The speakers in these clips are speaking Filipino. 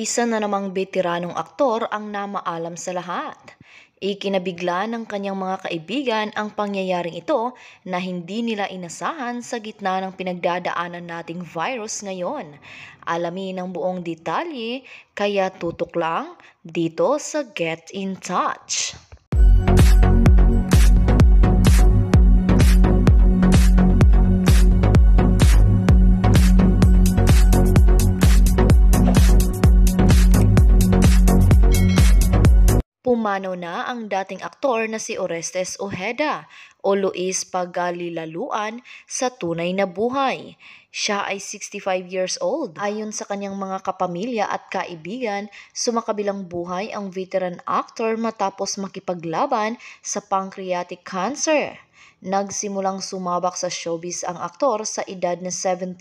Isa na namang veteranong aktor ang namaalam sa lahat. Ikinabigla ng kanyang mga kaibigan ang pangyayaring ito na hindi nila inasahan sa gitna ng pinagdadaanan nating virus ngayon. Alamin ang buong detalye kaya tutok lang dito sa Get in Touch. pumanaw na ang dating aktor na si Orestes Ojeda o Luis Pagalilaluan sa tunay na buhay. Siya ay 65 years old. Ayon sa kanyang mga kapamilya at kaibigan, sumakabilang buhay ang veteran actor matapos makipaglaban sa pancreatic cancer. Nagsimulang sumabak sa showbiz ang aktor sa edad na 17.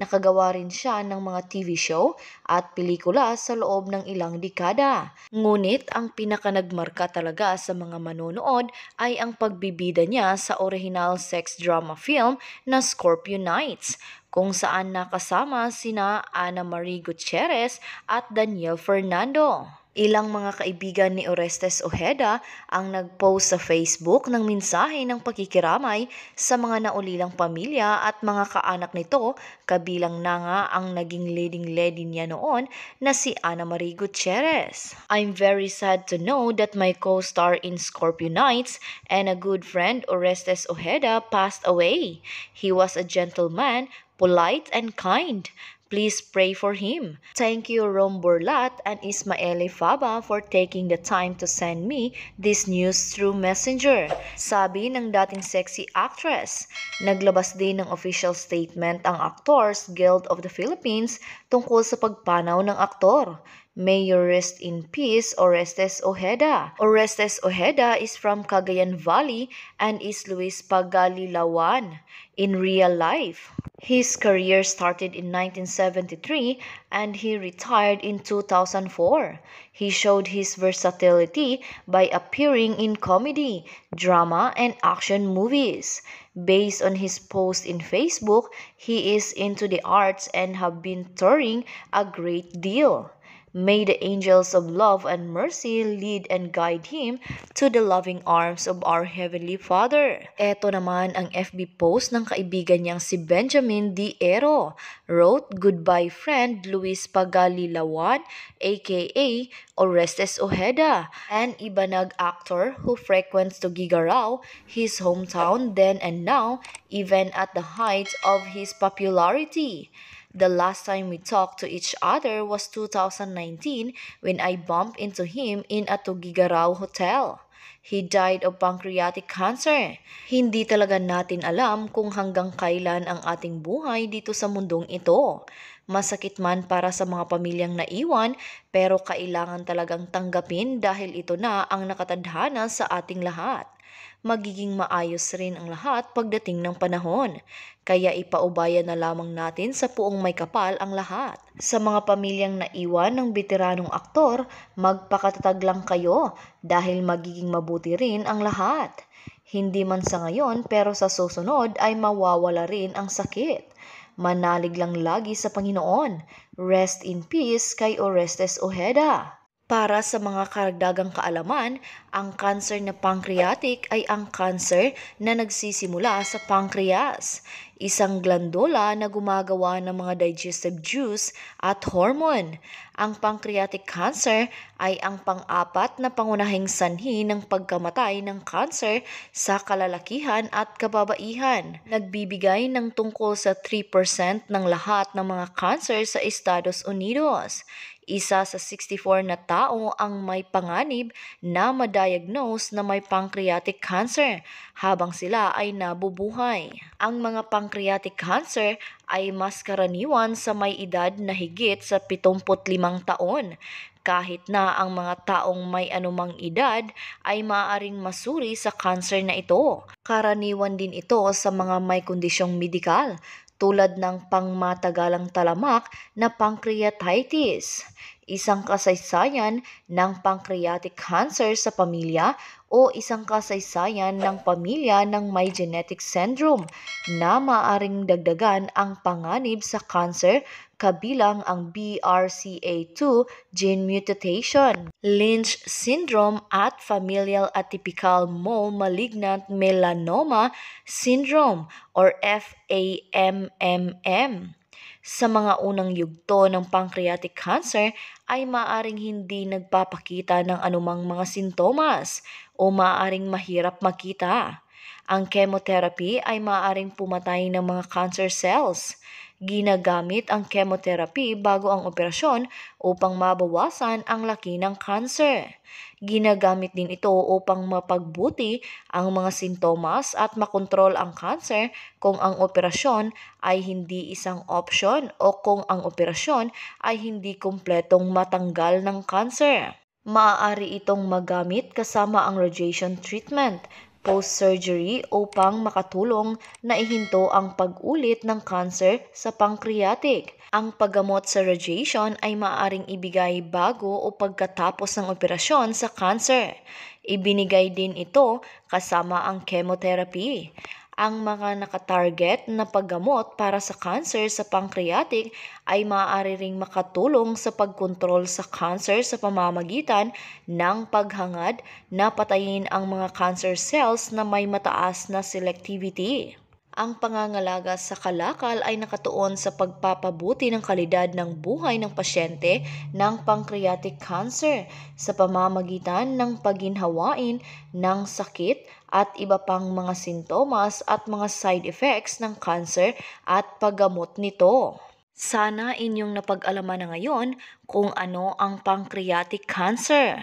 Nakagawa rin siya ng mga TV show at pelikula sa loob ng ilang dekada. Ngunit ang pinakanagmarka talaga sa mga manonood ay ang pagbibida niya sa original sex drama film na Scorpio Nights kung saan nakasama sina Ana Marie Gutierrez at Daniel Fernando. Ilang mga kaibigan ni Orestes Ojeda ang nag-post sa Facebook ng mensahe ng pagkikiramay sa mga naulilang pamilya at mga kaanak nito kabilang na nga ang naging leading lady niya noon na si Ana Marie Gutierrez. I'm very sad to know that my co-star in Scorpio Nights and a good friend Orestes Ojeda passed away. He was a gentleman polite and kind. Please pray for him. Thank you, Rom Burlat and Ismaele Faba for taking the time to send me this news through messenger, sabi ng dating sexy actress. Naglabas din ng official statement ang Actors Guild of the Philippines tungkol sa pagpanaw ng aktor. May you rest in peace, Orestes Ojeda. Orestes Ojeda is from Cagayan Valley and is Luis Pagalilawan in real life. His career started in 1973 and he retired in 2004. He showed his versatility by appearing in comedy, drama, and action movies. Based on his post in Facebook, he is into the arts and have been touring a great deal. May the angels of love and mercy lead and guide him to the loving arms of our Heavenly Father. Ito naman ang FB post ng kaibigan niyang si Benjamin D. Ero. Wrote, Goodbye friend Luis Pagalilawan, aka Orestes Ojeda, an Ibanag actor who frequents to Gigarao, his hometown then and now, even at the height of his popularity. The last time we talked to each other was 2019 when I bumped into him in a Tugigaraw hotel. He died of pancreatic cancer. Hindi talaga natin alam kung hanggang kailan ang ating buhay dito sa mundong ito. Masakit man para sa mga pamilyang naiwan, pero kailangan talagang tanggapin dahil ito na ang nakatadhana sa ating lahat. Magiging maayos rin ang lahat pagdating ng panahon. Kaya ipaubaya na lamang natin sa puong may kapal ang lahat. Sa mga pamilyang naiwan ng bitiranong aktor, magpakatatag lang kayo dahil magiging mabuti rin ang lahat. Hindi man sa ngayon pero sa susunod ay mawawala rin ang sakit. Manalig lang lagi sa Panginoon. Rest in peace kay Orestes Ojeda. Para sa mga karagdagang kaalaman, ang cancer na pancreatic ay ang cancer na nagsisimula sa pancreas, isang glandula na gumagawa ng mga digestive juice at hormone. Ang pancreatic cancer ay ang pang-apat na pangunahing sanhi ng pagkamatay ng cancer sa kalalakihan at kababaihan. Nagbibigay ng tungkol sa 3% ng lahat ng mga cancer sa Estados Unidos. Isa sa 64 na tao ang may panganib na madiagnose na may pancreatic cancer habang sila ay nabubuhay. Ang mga pancreatic cancer ay mas karaniwan sa may edad na higit sa 75 taon kahit na ang mga taong may anumang edad ay maaaring masuri sa cancer na ito. Karaniwan din ito sa mga may kondisyong medikal tulad ng pangmatagalang talamak na pancreatitis, isang kasaysayan ng pancreatic cancer sa pamilya o isang kasaysayan ng pamilya ng may genetic syndrome na maaring dagdagan ang panganib sa cancer kabilang ang BRCA2 gene mutation, Lynch syndrome at familial atypical mole malignant melanoma syndrome or FAMMM. Sa mga unang yugto ng pancreatic cancer ay maaring hindi nagpapakita ng anumang mga sintomas o maaring mahirap makita. Ang chemotherapy ay maaring pumatay ng mga cancer cells. Ginagamit ang chemotherapy bago ang operasyon upang mabawasan ang laki ng cancer. Ginagamit din ito upang mapagbuti ang mga sintomas at makontrol ang cancer kung ang operasyon ay hindi isang option o kung ang operasyon ay hindi kumpletong matanggal ng cancer. Maaari itong magamit kasama ang radiation treatment post-surgery upang makatulong na ihinto ang pag-ulit ng cancer sa pancreatic. Ang paggamot sa radiation ay maaaring ibigay bago o pagkatapos ng operasyon sa cancer. Ibinigay din ito kasama ang chemotherapy ang mga nakatarget na paggamot para sa cancer sa pancreatic ay maaari ring makatulong sa pagkontrol sa cancer sa pamamagitan ng paghangad na patayin ang mga cancer cells na may mataas na selectivity. Ang pangangalaga sa kalakal ay nakatuon sa pagpapabuti ng kalidad ng buhay ng pasyente ng pancreatic cancer sa pamamagitan ng pagginhawain ng sakit at iba pang mga sintomas at mga side effects ng cancer at paggamot nito. Sana inyong napag-alaman na ngayon kung ano ang pancreatic cancer.